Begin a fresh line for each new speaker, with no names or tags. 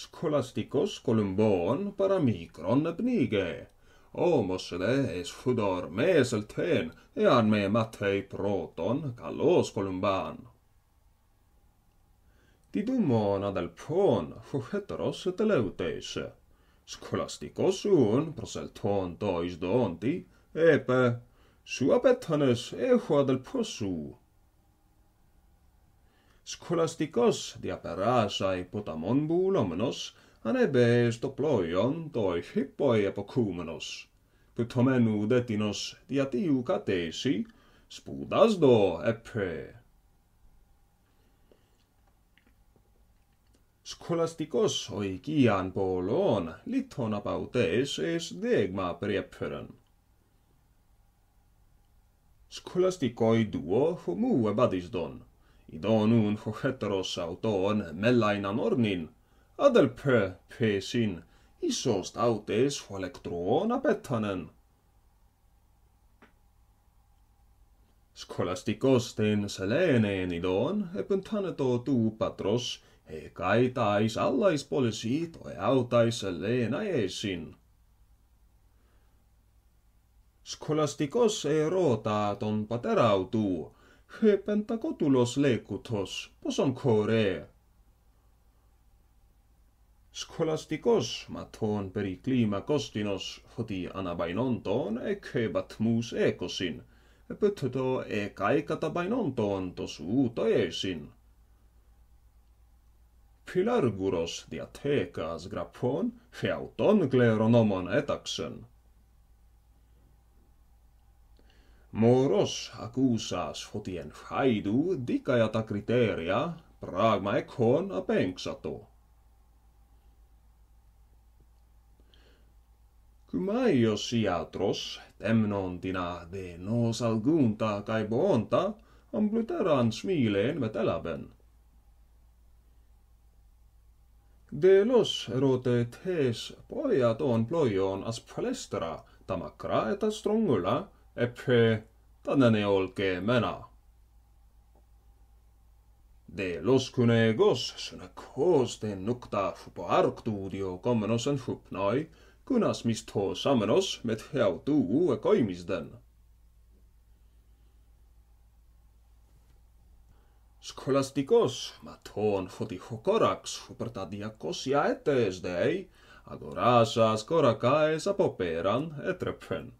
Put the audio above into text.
scholasticos columbon para micron pnige homos de es fudor mes ten e an me matei proton calos columban Didumon du mona del et leutes scholasticos un proselton tois donti epe suapetanes e eho del scholasticos di aperasai potamon bulomenos, anebe sto ploion toi hippoi epocumenos. Putomen udetinos diatiu catesi, spudas do epe. Scholasticos oikian polon liton apautes es degma prieperen. Scholasticoi duo homu ebadis don. Ido nun ho heteros auton mellainan ornin, adel pö pesin, isost autes ho elektroon apettanen. Skolastikos tein seleeneen idon, epun taneto tu patros, he kaitais allais polisi toi autais seleena eesin. Skolastikos e rootaa ton paterautuu, he pentacotulos lecutos, poson core. Scholasticos maton peri clima costinos hoti anabainonton e kebat mus ecosin, e pötto e caicata bainonton tos uuto esin. Pilarguros diatecas grapon, fe auton gleronomon etaxen. Moros accusas, hoti en khaidu dikaya ta criteria pragma ekon a penxato Kumai yoshiotros emnon tina de nosalguunta kaibonta ampluterant smilen vetalen De los rote thes poiaton ployon as prelestara tamakra eta strongula epe tanane olke mena. De los cunegos sona cos de nocta fupo arctudio comenos en fupnoi, cunas mis to samenos met heau tu ue coimis den. Scholasticos maton foti hocorax fuperta diacos ia etes dei, adorasas coracaes apoperan etrepen.